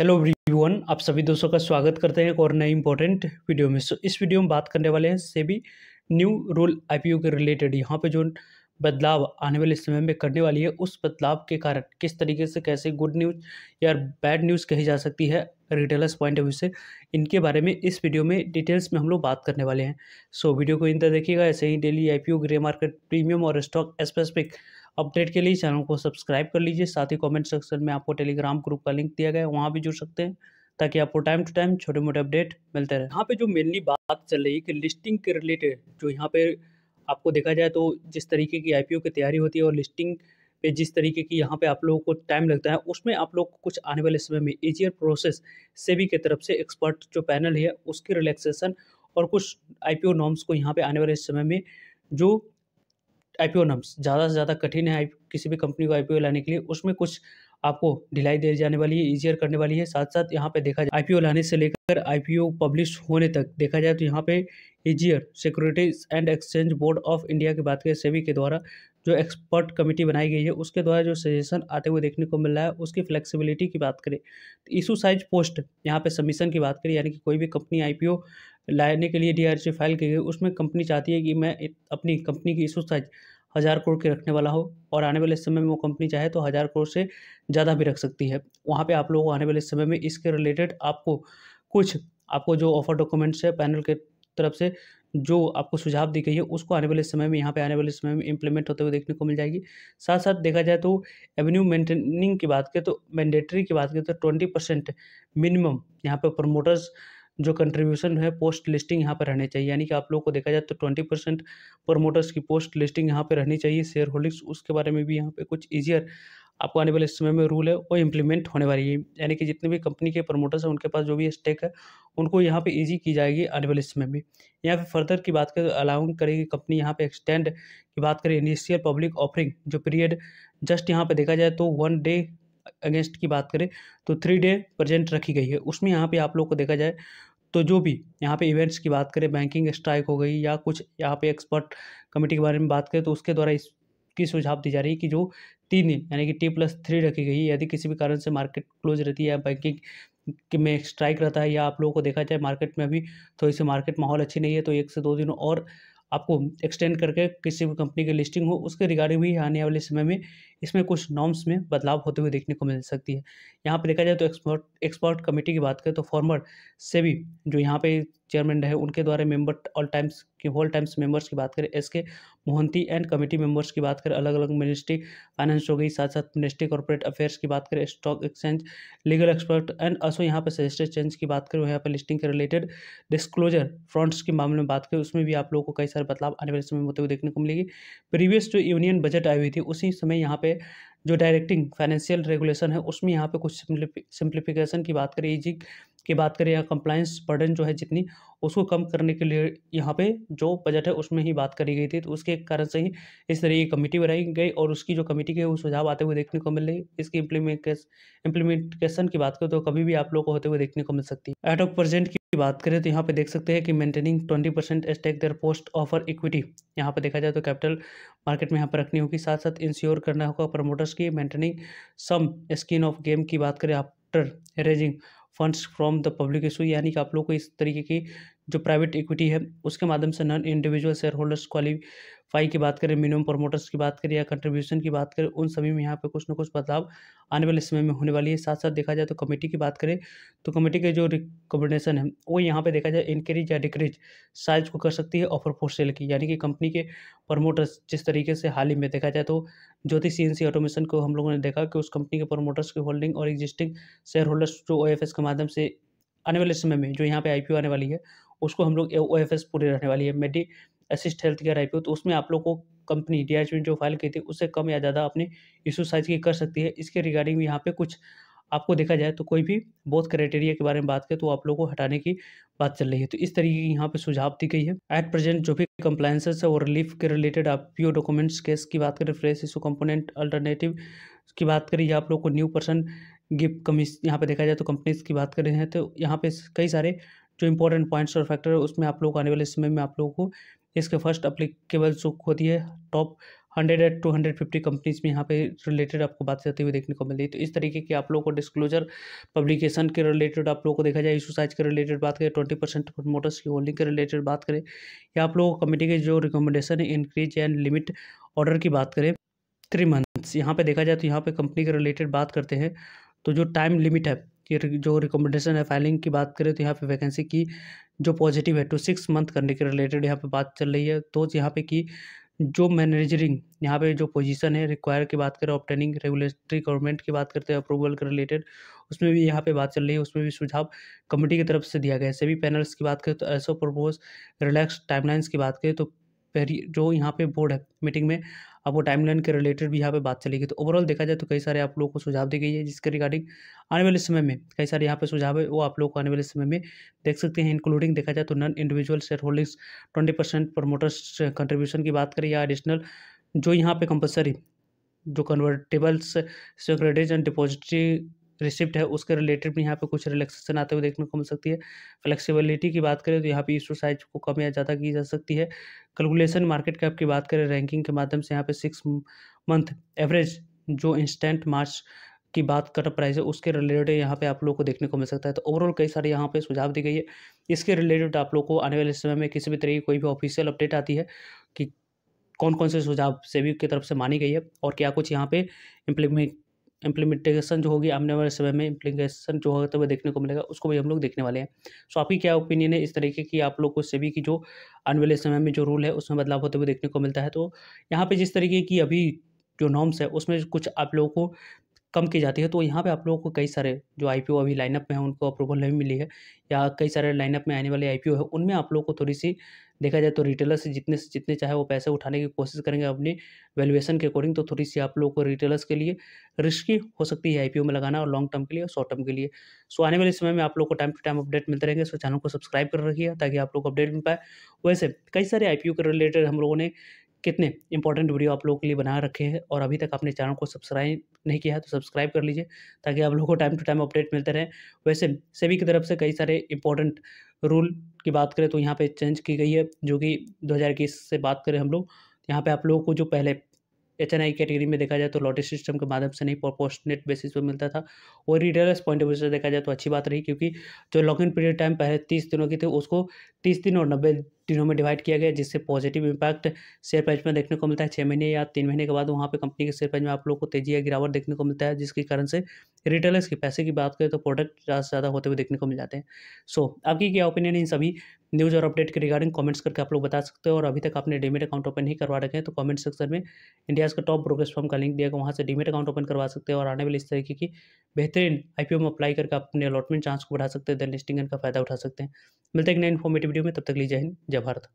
hello everyone आप सभी दोस्तों का स्वागत करते हैं एक और नए इंपॉर्टेंट वीडियो में सो इस वीडियो में बात करने वाले हैं सेबी न्यू रूल आईपीओ के रिलेटेड यहाँ पे जो बदलाव आने वाले समय में करने वाली है उस बदलाव के कारण किस तरीके से कैसे गुड न्यूज या बैड न्यूज़ कही जा सकती है रिटेलर्स पॉइंट ऑफ व्यू से इनके बारे में इस वीडियो में डिटेल्स में हम लोग बात करने वाले हैं सो so, वीडियो को इन तक देखिएगा ऐसे ही daily I P grey market premium और स्टॉक स्पेसिफिक अपडेट के लिए चैनल को सब्सक्राइब कर लीजिए साथ ही कमेंट सेक्शन में आपको टेलीग्राम ग्रुप का लिंक दिया गया है वहाँ भी जुड़ सकते हैं ताकि आपको टाइम टू टाइम छोटे मोटे अपडेट मिलते रहे यहाँ पे जो मेनली बात चल रही है कि लिस्टिंग के रिलेटेड जो यहाँ पे आपको देखा जाए तो जिस तरीके की आई की तैयारी होती है और लिस्टिंग पे जिस तरीके की यहाँ पे आप लोगों को टाइम लगता है उसमें आप लोग कुछ आने वाले समय में एजियर प्रोसेस सेबी की तरफ से एक्सपर्ट जो पैनल है उसके रिलैक्सेशन और कुछ आईपीओ नॉर्म्स को यहाँ पे आने वाले समय में जो आई नम्स ज़्यादा से ज़्यादा कठिन है किसी भी कंपनी को आई लाने के लिए उसमें कुछ आपको ढिलाई दे जाने वाली है ईजियर करने वाली है साथ साथ यहाँ पे देखा जाए आई लाने से लेकर आई पब्लिश होने तक देखा जाए तो यहाँ पे easier securities and exchange board of India की बात करें सेबी के द्वारा जो एक्सपर्ट कमेटी बनाई गई है उसके द्वारा जो सजेशन आते हुए देखने को मिल रहा है उसकी फ्लेक्सिबिलिटी की बात करें तो इशू साइज पोस्ट यहाँ पर सबमिशन की बात करें यानी कि कोई भी कंपनी आई लाने के लिए डी फाइल की गई उसमें कंपनी चाहती है कि मैं अपनी कंपनी की इशू साइज हज़ार करोड़ की रखने वाला हो और आने वाले समय में वो कंपनी चाहे तो हज़ार करोड़ से ज़्यादा भी रख सकती है वहाँ पे आप लोगों को आने वाले समय में इसके रिलेटेड आपको कुछ आपको जो ऑफर डॉक्यूमेंट्स है पैनल के तरफ से जो आपको सुझाव दी गई है उसको आने वाले समय में यहाँ पे आने वाले समय में इम्प्लीमेंट होते हुए देखने को मिल जाएगी साथ साथ देखा जाए तो एवेन्यू मेंटेनिंग की बात करें तो मैंडेटरी की बात करें तो ट्वेंटी परसेंट मिनिमम यहाँ पर प्रमोटर्स जो कंट्रीब्यूशन है पोस्ट लिस्टिंग यहाँ पर रहने चाहिए यानी कि आप लोग को देखा जाए तो ट्वेंटी परसेंट प्रोमोटर्स की पोस्ट लिस्टिंग यहाँ पर रहनी चाहिए शेयर होल्डिंग्स उसके बारे में भी यहाँ पर कुछ ईजियर आपको आने वाले समय में रूल है वो इम्प्लीमेंट होने वाली है यानी कि जितने भी कंपनी के प्रमोटर्स हैं उनके पास जो भी स्टेक है उनको यहाँ पे इजी की जाएगी आने वाले समय में यहाँ पे फर्दर तो की बात करें तो अलाउंग करेगी कंपनी यहाँ पे एक्सटेंड की बात करें इनिशियल पब्लिक ऑफरिंग जो पीरियड जस्ट यहाँ पर देखा जाए तो वन डे अगेंस्ट की बात करें तो थ्री डे प्रजेंट रखी गई है उसमें यहाँ पर आप लोग को देखा जाए तो जो भी यहाँ पे इवेंट्स की बात करें बैंकिंग स्ट्राइक हो गई या कुछ यहाँ पे एक्सपर्ट कमेटी के बारे में बात करें तो उसके द्वारा इसकी सुझाव दी जा रही है कि जो तीन दिन यानी कि टी प्लस थ्री रखी गई यदि किसी भी कारण से मार्केट क्लोज रहती है या बैंकिंग में स्ट्राइक रहता है या आप लोगों को देखा जाए मार्केट में अभी थोड़ी सी मार्केट माहौल अच्छी नहीं है तो एक से दो दिन और आपको एक्सटेंड करके किसी भी कंपनी की लिस्टिंग हो उसके रिगार्डिंग भी आने वाले समय में इसमें कुछ नॉर्म्स में बदलाव होते हुए देखने को मिल सकती है यहाँ पर देखा जाए तो एक्सपोर्ट एक्सपोर्ट कमेटी की बात करें तो फॉर्मर सेबी जो यहाँ पे चेयरमैन रहे उनके द्वारा मेंबर ऑल टाइम्स की होल टाइम्स मेंबर्स की बात करें एस के मोहंती एंड कमेटी मेंबर्स की बात करें अलग अलग मिनिस्ट्री फाइनेंस हो गई साथ साथ मिनिस्ट्री कॉरपोरेट अफेयर्स की बात करें stock exchange legal expert and also यहाँ पर सजेस्टर चेंज की बात करें यहाँ पर लिस्टिंग के रिलेटेड डिस्क्लोजर फ्रंट्स के मामले में बात करें उसमें भी आप लोगों को कई सारे बदलाव आने वाले समय होते हुए देखने को मिलेगी प्रीवियस जो यूनियन बजट आई हुई थी उसी समय यहाँ पे जो डायरेक्टिंग फाइनेंशियल रेगुलेशन है उसमें यहाँ पे कुछ सिंप्लीफिकेशन की बात करें इजी e की बात करें या कंप्लायंस बर्डन जो है जितनी उसको कम करने के लिए यहाँ पे जो बजट है उसमें ही बात करी गई थी तो उसके कारण से ही इस तरह की कमेटी बनाई गई और उसकी जो कमेटी के वो सुझाव आते हुए देखने को मिल रही इसकी इम्प्लीमेंटेशन की बात करें तो कभी भी आप लोग को होते हुए देखने को मिल सकती है एट ऑफ प्रेजेंट की बात करें तो यहाँ पे देख सकते हैं कि maintaining twenty percent stake there post offer equity यहाँ पे देखा जाए तो कैपिटल मार्केट में यहाँ पर रखनी होगी साथ साथ इंश्योर करना होगा प्रमोटर्स की maintaining some skin of game की बात करें after raising funds from the public issue यानी कि आप लोग को इस तरीके की जो प्राइवेट इक्विटी है उसके माध्यम से non individual shareholders qualify की बात करें मिनिमम प्रमोटर्स की बात करें या कंट्रीब्यूशन की बात करें उन सभी में यहाँ पे कुछ ना कुछ बदलाव आने वाले समय में होने वाली है साथ साथ देखा जाए तो कमेटी की बात करें तो कमेटी के जो रिकमेंडेशन है वो यहाँ पर देखा जाए इंक्रीज या डिक्रीज साइज को कर सकती है ऑफर फोर सेल की यानी कि कंपनी के प्रमोटर्स जिस तरीके से हाल ही में देखा जाए तो ज्योति सी ऑटोमेशन को हम लोगों ने देखा कि उस कंपनी के प्रमोटर्स की होल्डिंग और एग्जिस्टिंग शेयर होल्डर्स जो ओ के माध्यम से आने वाले समय में जो यहाँ पे आईपीओ आने वाली है उसको हम लोग ओ एफ एस पूरी रहने वाली है Medi Assist health care I P तो उसमें आप लोग को कंपनी डी में जो फाइल की थी उससे कम या ज़्यादा अपने इशू साइज की कर सकती है इसके रिगार्डिंग भी यहाँ पे कुछ आपको देखा जाए तो कोई भी बहुत क्राइटेरिया के बारे में बात करें तो आप लोग को हटाने की बात चल रही है तो इस तरीके की यहाँ पे सुझाव दी गई है एट प्रेजेंट जो भी कंप्लाइंसेस है और रिलीफ के रिलेटेड आप पी डॉक्यूमेंट्स केस की बात करें फ्रेश इशू कंपोनेंट अल्टरनेटिव की बात करें या आप लोग को न्यू पर्सन गिफ्ट कमी यहाँ पे देखा जाए तो कंपनीज की बात करें हैं तो यहाँ पे कई सारे जो इंपॉर्टेंट पॉइंट्स और फैक्टर है उसमें आप लोग आने वाले समय में आप लोगों को इसके फर्स्ट अप्लीकेबल जो होती है top hundred eight two hundred fifty companies में यहाँ पे रिलेटेड आपको बात करते हुए देखने को मिली तो इस तरीके की आप लोगों को डिस्क्लोजर पब्लिकेशन के रिलेटेड आप लोगों को देखा जाए इशू साइज के रिलेटेड बात करें ट्वेंटी परसेंट प्रमोटर्स की होल्डिंग के रिलेटेड बात करें या आप लोगों को कमेटी के जो रिकमेंडेशन है इंक्रीज एंड लिमिट ऑर्डर की बात करें थ्री मंथ्स यहाँ पर देखा जाए तो यहाँ पर कंपनी के रिलेटेड बात करते हैं तो जो टाइम लिमिट है कि जो रिकमेंडेशन है फाइलिंग की बात करें तो यहाँ पे वैकेंसी की जो पॉजिटिव है टू सिक्स मंथ करने के रिलेटेड यहाँ पे बात चल रही है तो यहाँ पे कि जो मैनेजरिंग यहाँ पे जो पोजीशन है रिक्वायर की बात करें ऑप्टेनिंग रेगुलेटरी गवर्नमेंट की बात करते हैं अप्रूवल के रिलेटेड उसमें भी यहाँ पे बात चल रही है उसमें भी सुझाव कमेटी की तरफ से दिया गया है सभी पैनल्स की बात करें तो ऐसा प्रपोज रिलैक्स टाइमलाइंस की बात करें तो जो यहाँ पे बोर्ड है मीटिंग में अब वो टाइमलाइन के रिलेटेड भी यहाँ पे बात चलेगी तो ओवरऑल देखा जाए तो कई सारे आप लोगों को सुझाव दी गई है जिसके रिगार्डिंग आने वाले समय में कई सारे यहाँ पे सुझाव है वो आप लोग को आने वाले समय में देख सकते हैं इंक्लूडिंग देखा जाए तो non individual shareholdings twenty percent promoters contribution की बात करें या एडिशनल जो यहाँ पे कंपलसरी जो convertibles securities and depository receipt है उसके रिलेटेड भी यहाँ पे कुछ रिलैक्सेशन आते हुए देखने को मिल सकती है फ्लेक्सिबिलिटी की बात करें तो यहाँ पे इशू साइज को कम या ज़्यादा की जा सकती है कैलकुलेशन मार्केट कैप की बात करें रैंकिंग के माध्यम से यहाँ पे सिक्स मंथ एवरेज जो इंस्टेंट मार्च की बात कर प्राइस है उसके रिलेटेड यहाँ पे आप लोग को देखने को मिल सकता है तो ओवरऑल कई सारे यहाँ पे सुझाव दी गई है इसके रिलेटेड आप लोग को आने वाले समय में किसी भी तरह की कोई भी ऑफिशियल अपडेट आती है कि कौन कौन से सुझाव सेबी की तरफ से मानी गई है और क्या कुछ यहाँ पे इम्प्लीमेंट इम्प्लीमेंटेशन जो होगी आने वाले समय में इम्प्लीकेशन जो तो वह देखने को मिलेगा उसको भी हम लोग देखने वाले हैं सो आपकी क्या ओपिनियन है इस तरीके की आप लोग को सभी की जो आने वाले समय में जो रूल है उसमें बदलाव होते हुए देखने को मिलता है तो यहाँ पर जिस तरीके की अभी जो नॉर्म्स है उसमें कुछ आप लोगों को कम की जाती है तो यहाँ पे आप लोगों को कई सारे जो आईपीओ अभी लाइनअप में है उनको अप्रूवल नहीं मिली है या कई सारे लाइनअप में आने वाले आईपीओ है उनमें आप लोगों को थोड़ी सी देखा जाए तो रिटेलर्स जितने से जितने चाहे वो पैसे उठाने की कोशिश करेंगे अपनी वैल्यूएशन के अकॉर्डिंग तो थोड़ी सी आप लोगों को रिटेलर्स के लिए रिस्की हो सकती है आईपीओ में लगाना और लॉन्ग टर्म के लिए और शॉर्ट टर्म के लिए सो आने वाले समय में आप लोग को टाइम टू टाइम अपडेट मिलते रहेंगे सो चैनल को सब्सक्राइब कर रखिए ताकि आप लोग अपडेट मिल पाए वैसे कई सारे आई के रिलेटेड हम लोगों ने कितने इंपॉर्टेंट वीडियो आप लोगों के लिए बना रखे हैं और अभी तक आपने चैनल को सब्सक्राइब नहीं किया है तो सब्सक्राइब कर लीजिए ताकि आप लोगों को टाइम टू टाइम अपडेट मिलते रहें वैसे सभी की तरफ से कई सारे इंपॉर्टेंट रूल की बात करें तो यहाँ पे चेंज की गई है जो कि दो हज़ार इक्कीस से बात करें हम लोग यहाँ पे आप लोगों को जो पहले एच एन आई कैटेगरी में देखा जाए तो लॉटरी सिस्टम के माध्यम से नहीं प्रोपोर्शनेट बेसिस पर मिलता था और रिटेलर्स पॉइंट ऑफ व्यू से देखा जाए तो अच्छी बात रही क्योंकि जो लॉक इन पीरियड टाइम पहले तीस दिनों की थी उसको तीस दिन और नब्बे दिनों में डिवाइड किया गया जिससे पॉजिटिव इम्पैक्ट शेयर प्राइस में देखने को मिलता है छः महीने या तीन महीने के बाद वहाँ पर कंपनी के शेयर प्राइस में आप लोग को तेजी या गिरावट देखने को मिलता है जिसके कारण से रिटेलर्स के पैसे की बात करें तो प्रोडक्ट ज़्यादा से ज़्यादा होते हुए देखने को मिल जाते हैं सो आपकी क्या ओपिनियन इन सभी न्यूज़ और अपडेट के रिगार्डिंग कमेंट्स करके आप लोग बता सकते हो और अभी तक आपने डीमेट अकाउंट ओपन नहीं करवा रखे हैं तो कमेंट सेक्शन में इंडियाज़ का टॉप ब्रोकर्स फॉर्म का लिंक दिया गया वहाँ से डीमेट अकाउंट ओपन करवा सकते हो और आने वाले इस तरीके की बेहतरीन आई में अप्लाई करके अपने अलॉटमेंट चांस को बढ़ा सकते हैं देन लिस्टिंग का फायदा उठा सकते हैं मिलते हैं एक नए इन्फॉर्मेटिव वीडियो में तब तक लीजिए हिंद जय भारत